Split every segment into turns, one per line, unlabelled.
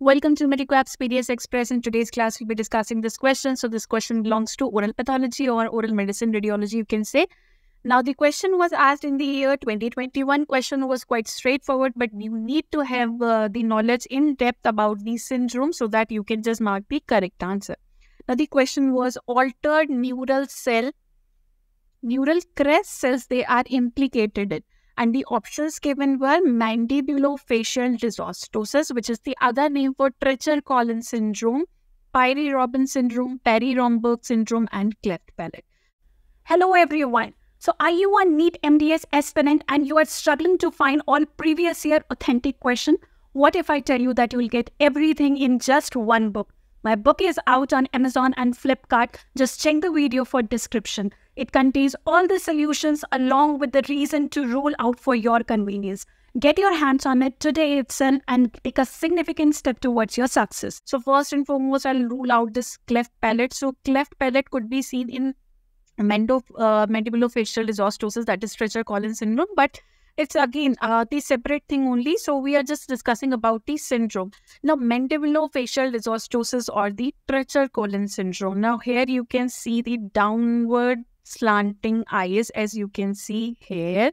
Welcome to MedicoApps PDS Express. In today's class, we'll be discussing this question. So this question belongs to oral pathology or oral medicine radiology, you can say. Now, the question was asked in the year 2021. Question was quite straightforward, but you need to have uh, the knowledge in depth about the syndrome so that you can just mark the correct answer. Now, the question was altered neural cell, neural crest cells, they are implicated in. And the options given were mandibulofacial dysostosis, which is the other name for Treacher Collins syndrome, Pyrie Robin syndrome, Perry Romberg syndrome, and cleft palate. Hello, everyone. So, are you a NEET MDS aspirant and you are struggling to find all previous year authentic question? What if I tell you that you will get everything in just one book? My book is out on Amazon and Flipkart. Just check the video for description. It contains all the solutions along with the reason to rule out for your convenience. Get your hands on it today itself and take a significant step towards your success. So first and foremost, I'll rule out this cleft palate. So cleft palate could be seen in mendo, uh, mandibulofacial dysostosis, that is Stretcher Collins syndrome, but it's again uh, the separate thing only. So we are just discussing about the syndrome. Now, mandibulofacial dysostosis or the treacher colon syndrome. Now, here you can see the downward slanting eyes as you can see here.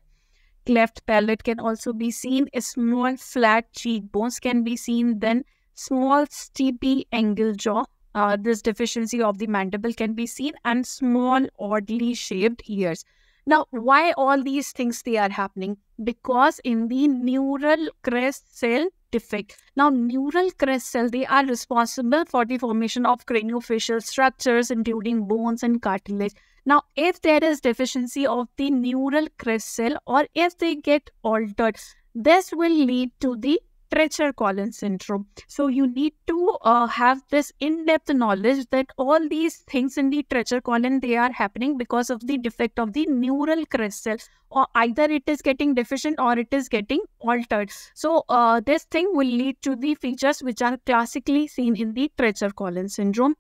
Cleft palate can also be seen. A small flat cheekbones can be seen. Then small steepy angle jaw. Uh, this deficiency of the mandible can be seen and small oddly shaped ears. Now, why all these things they are happening? because in the neural crest cell defect. Now, neural crest cell, they are responsible for the formation of craniofacial structures, including bones and cartilage. Now, if there is deficiency of the neural crest cell or if they get altered, this will lead to the Treacher Collins syndrome. So you need to uh, have this in-depth knowledge that all these things in the Treacher Collins they are happening because of the defect of the neural crest cell, or either it is getting deficient or it is getting altered. So uh, this thing will lead to the features which are classically seen in the Treacher Collins syndrome.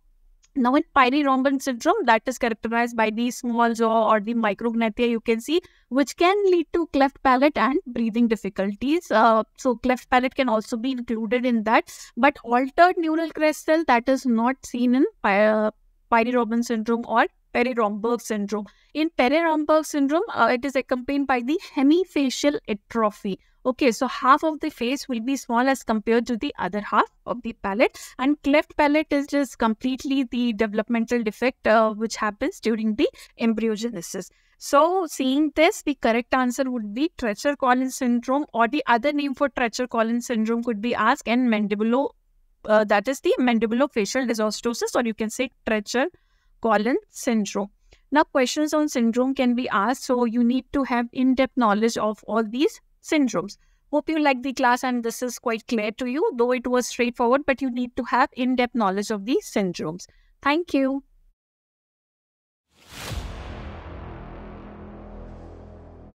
Now, in Pyri syndrome, that is characterized by the small jaw or the micrognathia you can see, which can lead to cleft palate and breathing difficulties. Uh, so, cleft palate can also be included in that. But altered neural crest cell, that is not seen in Pyri Romban syndrome or Peri-Romberg syndrome. In Peri-Romberg syndrome, uh, it is accompanied by the hemifacial atrophy. Okay, so half of the face will be small as compared to the other half of the palate. And cleft palate is just completely the developmental defect uh, which happens during the embryogenesis. So, seeing this, the correct answer would be Treacher Collins syndrome, or the other name for Treacher Collins syndrome could be asked, and mandibulo, uh, that is the mandibulofacial dysostosis, or you can say Treacher Collins syndrome. Now, questions on syndrome can be asked, so you need to have in-depth knowledge of all these syndromes. Hope you like the class and this is quite clear to you, though it was straightforward, but you need to have in-depth knowledge of these syndromes. Thank you.